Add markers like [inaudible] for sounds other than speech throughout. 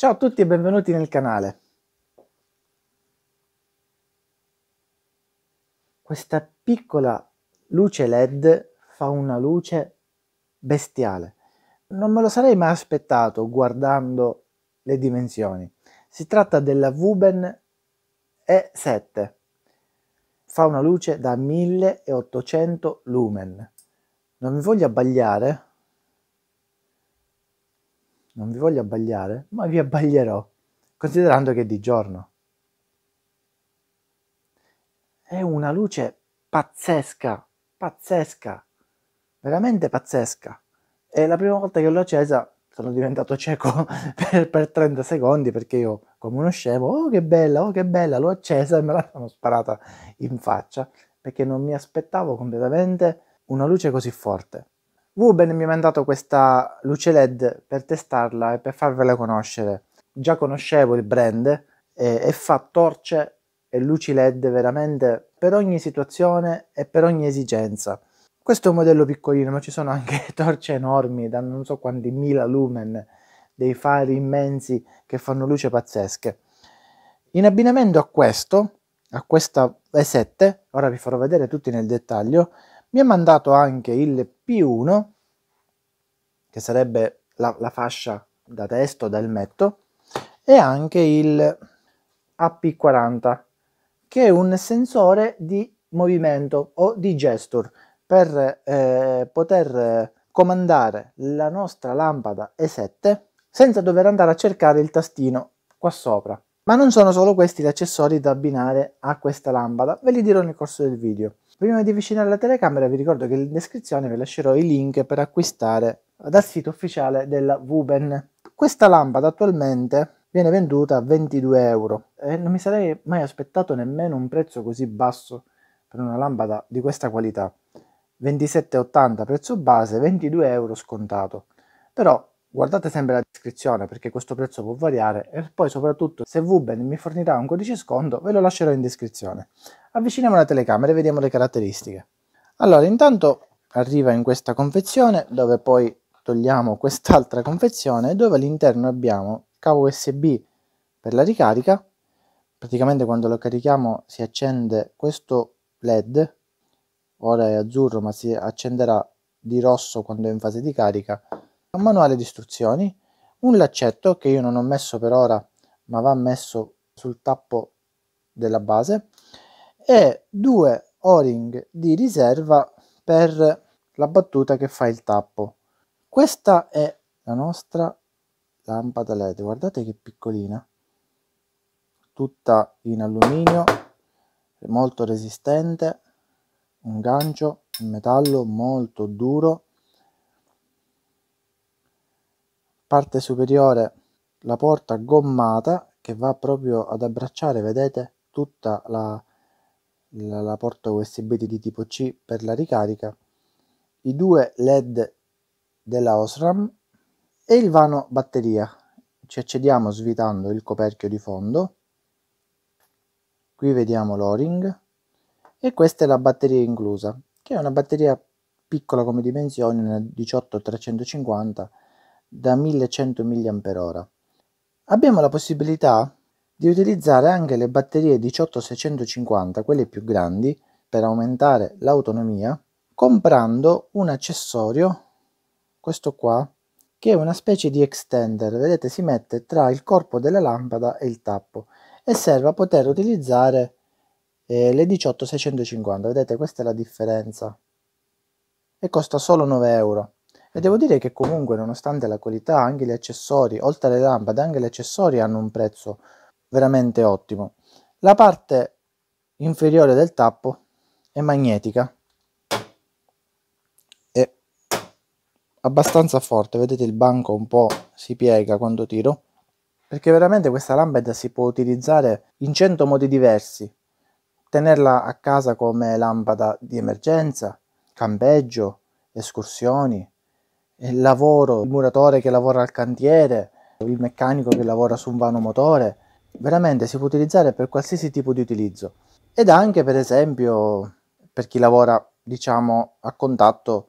Ciao a tutti e benvenuti nel canale. Questa piccola luce LED fa una luce bestiale. Non me lo sarei mai aspettato guardando le dimensioni. Si tratta della Wuben E7. Fa una luce da 1800 lumen. Non mi voglio abbagliare, non vi voglio abbagliare, ma vi abbaglierò, considerando che è di giorno. È una luce pazzesca, pazzesca, veramente pazzesca. E la prima volta che l'ho accesa sono diventato cieco [laughs] per, per, 30 secondi perché io, come uno scemo, oh che bella, oh che bella, l'ho accesa e me la sono sparata in faccia perché non mi aspettavo completamente una luce così forte. Ruben mi ha mandato questa luce LED per testarla e per farvela conoscere. Già conoscevo il brand e, e fa torce e luci LED veramente per ogni situazione e per ogni esigenza. Questo è un modello piccolino, ma ci sono anche [laughs] torce enormi da non so quanti mila lumen, dei fari immensi che fanno luce pazzesche. In abbinamento a questo, a questa E7, ora vi farò vedere tutti nel dettaglio, mi ha mandato anche il P1 che sarebbe la, la fascia da testo, da elmetto, e anche il AP40, che è un sensore di movimento o di gesture per eh, poter comandare la nostra lampada E7 senza dover andare a cercare il tastino qua sopra. Ma non sono solo questi gli accessori da abbinare a questa lampada, ve li dirò nel corso del video. Prima di avvicinare la telecamera vi ricordo che in descrizione vi lascerò i link per acquistare dal sito ufficiale della Wuben. Questa lampada attualmente viene venduta a 22 euro e non mi sarei mai aspettato nemmeno un prezzo così basso per una lampada di questa qualità. 27,80 prezzo base, 22 euro scontato. Però guardate sempre la descrizione perché questo prezzo può variare e poi soprattutto se Wuben mi fornirà un codice sconto ve lo lascerò in descrizione. Avviciniamo la telecamera e vediamo le caratteristiche. Allora intanto arriva in questa confezione dove poi togliamo quest'altra confezione dove all'interno abbiamo cavo USB per la ricarica, praticamente quando lo carichiamo si accende questo LED, ora è azzurro ma si accenderà di rosso quando è in fase di carica, un manuale di istruzioni, un laccetto che io non ho messo per ora ma va messo sul tappo della base e due o-ring di riserva per la battuta che fa il tappo. Questa è la nostra lampada LED, guardate che piccolina, tutta in alluminio, molto resistente, un gancio in metallo molto duro, parte superiore la porta gommata che va proprio ad abbracciare, vedete, tutta la, la, la porta USB di tipo C per la ricarica, i due LED della Osram e il vano batteria. Ci accediamo svitando il coperchio di fondo. Qui vediamo l'O-ring e questa è la batteria inclusa, che è una batteria piccola come dimensioni, una 18350 da 1100 mAh. Abbiamo la possibilità di utilizzare anche le batterie 18650, quelle più grandi, per aumentare l'autonomia, comprando un accessorio questo qua, che è una specie di extender, vedete si mette tra il corpo della lampada e il tappo e serve a poter utilizzare eh, le 18650, vedete questa è la differenza e costa solo 9 euro e devo dire che comunque nonostante la qualità anche gli accessori, oltre alle lampade anche gli accessori hanno un prezzo veramente ottimo. La parte inferiore del tappo è magnetica abbastanza forte, vedete il banco un po' si piega quando tiro, perché veramente questa lampade si può utilizzare in cento modi diversi, tenerla a casa come lampada di emergenza, campeggio, escursioni, il lavoro, il muratore che lavora al cantiere, il meccanico che lavora su un vano motore, veramente si può utilizzare per qualsiasi tipo di utilizzo ed anche per esempio per chi lavora diciamo a contatto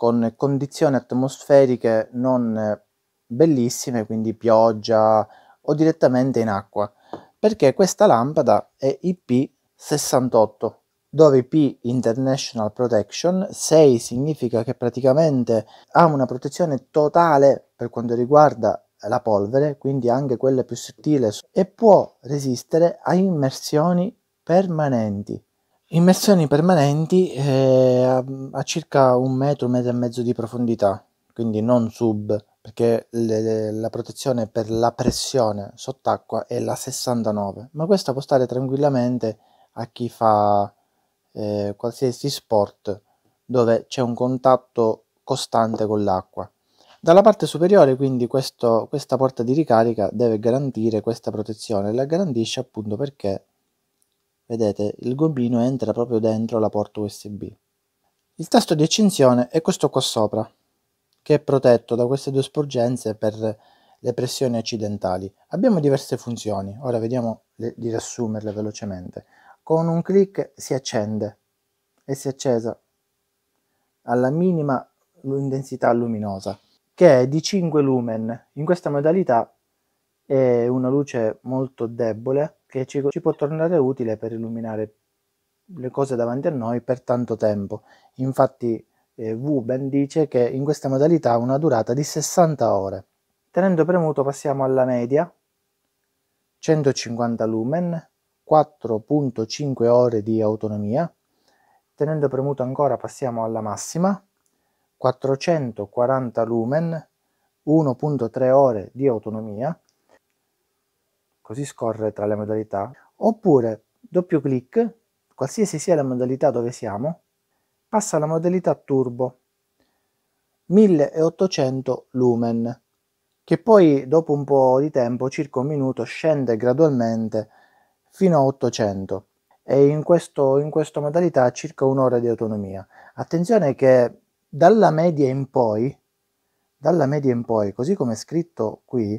con condizioni atmosferiche non eh, bellissime, quindi pioggia o direttamente in acqua, perché questa lampada è IP68, dove P International Protection 6 significa che praticamente ha una protezione totale per quanto riguarda la polvere, quindi anche quella più sottile, e può resistere a immersioni permanenti. Immersioni permanenti eh, a circa un metro, un metro e mezzo di profondità, quindi non sub, perché le, le, la protezione per la pressione sott'acqua è la 69, ma questa può stare tranquillamente a chi fa eh, qualsiasi sport dove c'è un contatto costante con l'acqua. Dalla parte superiore quindi questo, questa porta di ricarica deve garantire questa protezione, la garantisce appunto perché Vedete, il gobbino entra proprio dentro la porta USB. Il tasto di accensione è questo qua sopra, che è protetto da queste due sporgenze per le pressioni accidentali. Abbiamo diverse funzioni, ora vediamo le, di riassumerle velocemente. Con un clic si accende e si è accesa alla minima intensità luminosa, che è di 5 lumen. In questa modalità è una luce molto debole, che ci, ci può tornare utile per illuminare le cose davanti a noi per tanto tempo. Infatti eh, Wuben dice che in questa modalità ha una durata di 60 ore. Tenendo premuto passiamo alla media, 150 lumen, 4.5 ore di autonomia. Tenendo premuto ancora passiamo alla massima, 440 lumen, 1.3 ore di autonomia così scorre tra le modalità, oppure doppio clic, qualsiasi sia la modalità dove siamo, passa alla modalità turbo, 1800 lumen, che poi dopo un po' di tempo, circa un minuto, scende gradualmente fino a 800 e in, questo, in questa modalità circa un'ora di autonomia. Attenzione che dalla media in poi, dalla media in poi, così come è scritto qui,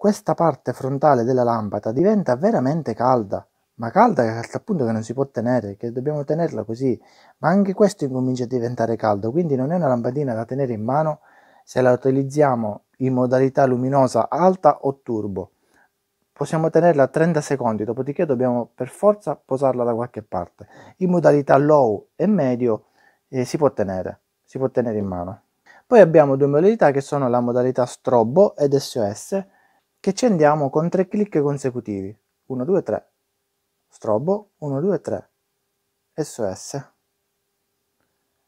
questa parte frontale della lampada diventa veramente calda, ma calda al punto che non si può tenere, che dobbiamo tenerla così, ma anche questo incomincia a diventare caldo, quindi non è una lampadina da tenere in mano se la utilizziamo in modalità luminosa alta o turbo. Possiamo tenerla 30 secondi, dopodiché dobbiamo per forza posarla da qualche parte. In modalità low e medio eh, si può tenere, si può tenere in mano. Poi abbiamo due modalità che sono la modalità strobo ed SOS, che ci andiamo con tre clic consecutivi. 1, 2, 3. Strobo, 1, 2, 3. SOS.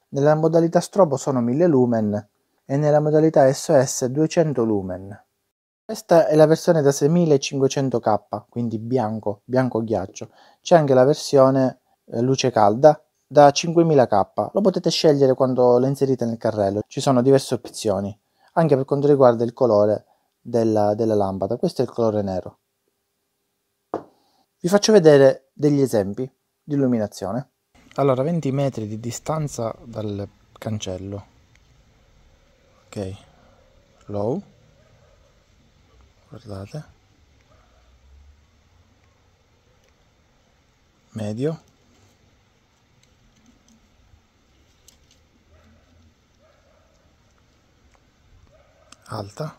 Nella modalità strobo sono 1000 lumen e nella modalità SOS 200 lumen. Questa è la versione da 6500K, quindi bianco, bianco ghiaccio. C'è anche la versione eh, luce calda da 5000K. Lo potete scegliere quando lo inserite nel carrello. Ci sono diverse opzioni, anche per quanto riguarda il colore della, della lampada. Questo è il colore nero. Vi faccio vedere degli esempi di illuminazione. Allora, 20 metri di distanza dal cancello. Ok, low. Guardate. Medio. Alta.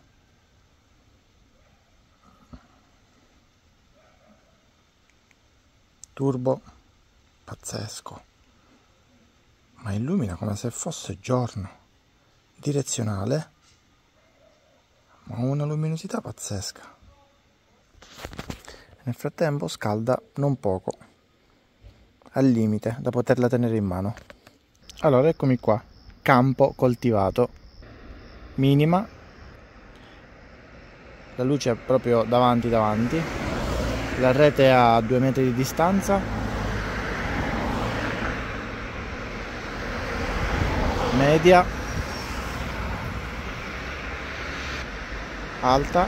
turbo pazzesco ma illumina come se fosse giorno direzionale ma una luminosità pazzesca nel frattempo scalda non poco al limite da poterla tenere in mano allora eccomi qua campo coltivato minima la luce è proprio davanti davanti la rete a due metri di distanza media alta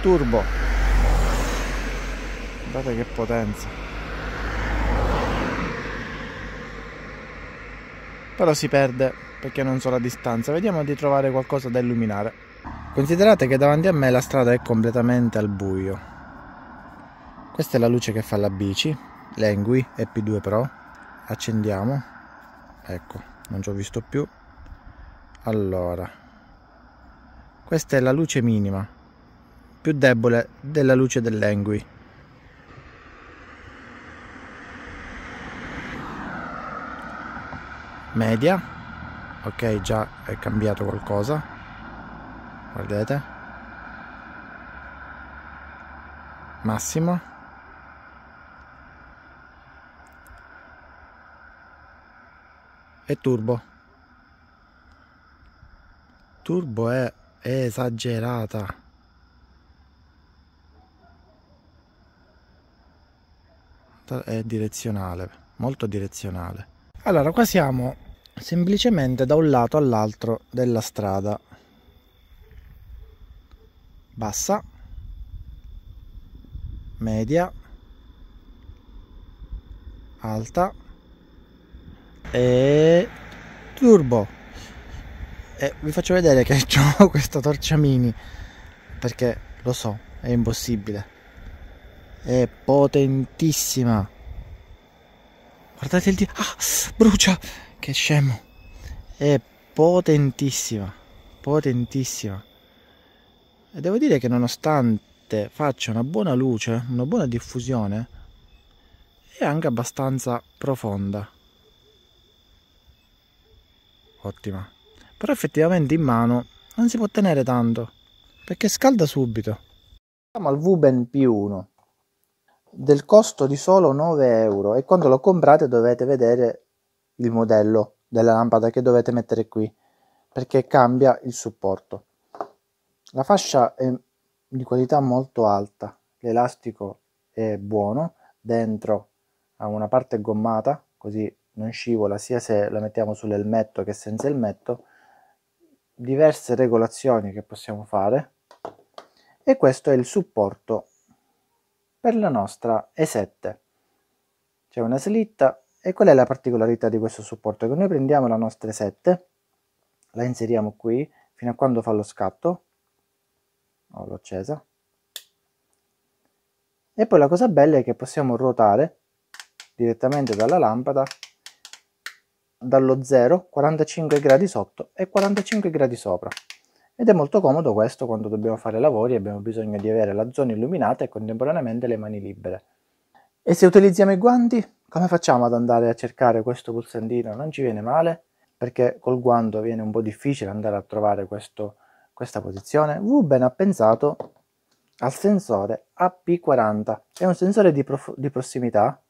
turbo guardate che potenza però si perde perché non so la distanza vediamo di trovare qualcosa da illuminare Considerate che davanti a me la strada è completamente al buio. Questa è la luce che fa la bici, Lengui EP2 Pro. Accendiamo. Ecco, non ci ho visto più. Allora, questa è la luce minima, più debole della luce dell'Engui. Media, ok già è cambiato qualcosa guardate massimo e turbo turbo è esagerata è direzionale molto direzionale allora qua siamo semplicemente da un lato all'altro della strada bassa, media, alta e turbo. E vi faccio vedere che ho [laughs] questa torcia mini perché lo so, è impossibile. È potentissima. Guardate il di... Ah, brucia! Che scemo. È potentissima. Potentissima e devo dire che nonostante faccia una buona luce, una buona diffusione, è anche abbastanza profonda. Ottima. Però effettivamente in mano non si può tenere tanto, perché scalda subito. Siamo al Vuben P1, del costo di solo 9 euro e quando lo comprate dovete vedere il modello della lampada che dovete mettere qui, perché cambia il supporto. La fascia è di qualità molto alta, l'elastico è buono, dentro ha una parte gommata, così non scivola sia se la mettiamo sull'elmetto che senza elmetto, diverse regolazioni che possiamo fare e questo è il supporto per la nostra E7. C'è una slitta e qual è la particolarità di questo supporto? Che noi prendiamo la nostra E7, la inseriamo qui fino a quando fa lo scatto, oh, l'ho accesa e poi la cosa bella è che possiamo ruotare direttamente dalla lampada dallo 0 45 gradi sotto e 45 gradi sopra ed è molto comodo questo quando dobbiamo fare lavori e abbiamo bisogno di avere la zona illuminata e contemporaneamente le mani libere e se utilizziamo i guanti come facciamo ad andare a cercare questo pulsantino non ci viene male perché col guanto viene un po' difficile andare a trovare questo questa posizione, Ruben ha pensato al sensore AP40. È un sensore di, di prossimità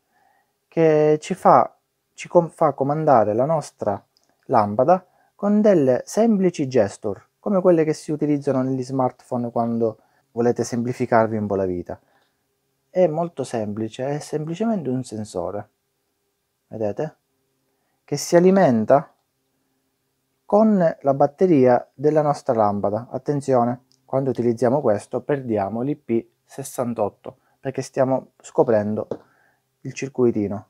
che ci, fa, ci com fa comandare la nostra lampada con delle semplici gesture, come quelle che si utilizzano negli smartphone quando volete semplificarvi un po' la vita. È molto semplice, è semplicemente un sensore, vedete? Che si alimenta con la batteria della nostra lampada. Attenzione, quando utilizziamo questo perdiamo l'IP68 perché stiamo scoprendo il circuitino.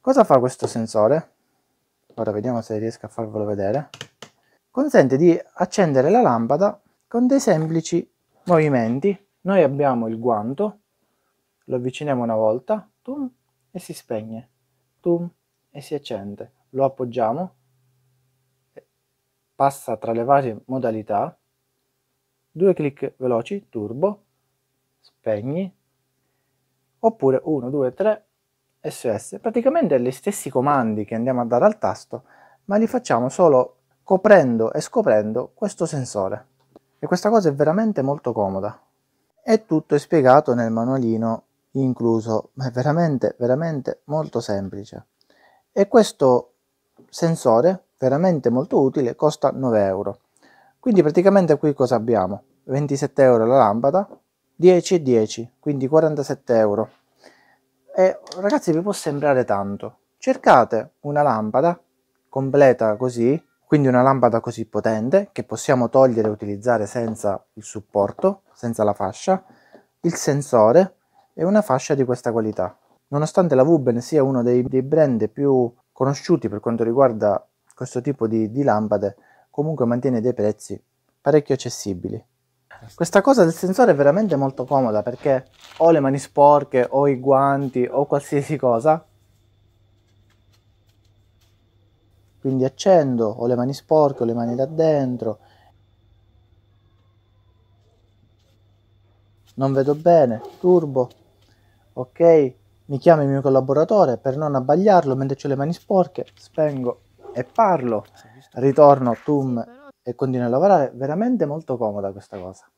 Cosa fa questo sensore? Ora vediamo se riesco a farvelo vedere. Consente di accendere la lampada con dei semplici movimenti. Noi abbiamo il guanto, lo avviciniamo una volta, tum, e si spegne, tum, e si accende. Lo appoggiamo, passa tra le varie modalità, due clic veloci, turbo, spegni, oppure 1, 2, 3, SS. Praticamente gli stessi comandi che andiamo a dare al tasto, ma li facciamo solo coprendo e scoprendo questo sensore. E questa cosa è veramente molto comoda. E tutto è spiegato nel manualino incluso, ma è veramente, veramente molto semplice. E questo sensore veramente molto utile, costa 9 euro. Quindi praticamente qui cosa abbiamo? 27 euro la lampada, 10 e 10, quindi 47 euro. E ragazzi vi può sembrare tanto, cercate una lampada completa così, quindi una lampada così potente che possiamo togliere e utilizzare senza il supporto, senza la fascia, il sensore e una fascia di questa qualità. Nonostante la Wuben sia uno dei, dei brand più conosciuti per quanto riguarda questo tipo di, di lampade comunque mantiene dei prezzi parecchio accessibili. Questa cosa del sensore è veramente molto comoda perché ho le mani sporche, ho i guanti, ho qualsiasi cosa. Quindi accendo, ho le mani sporche, ho le mani da dentro. Non vedo bene, turbo. Ok, mi chiama il mio collaboratore per non abbagliarlo mentre ho le mani sporche, spengo e parlo, ritorno, tum, e continuo a lavorare. Veramente molto comoda questa cosa.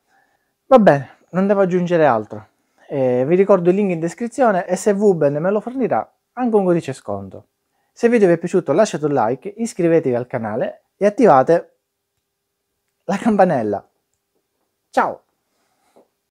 Va bene, non devo aggiungere altro. Eh, vi ricordo il link in descrizione e se Vuben me lo fornirà, anche un codice sconto. Se il video vi è piaciuto lasciate un like, iscrivetevi al canale e attivate la campanella. Ciao!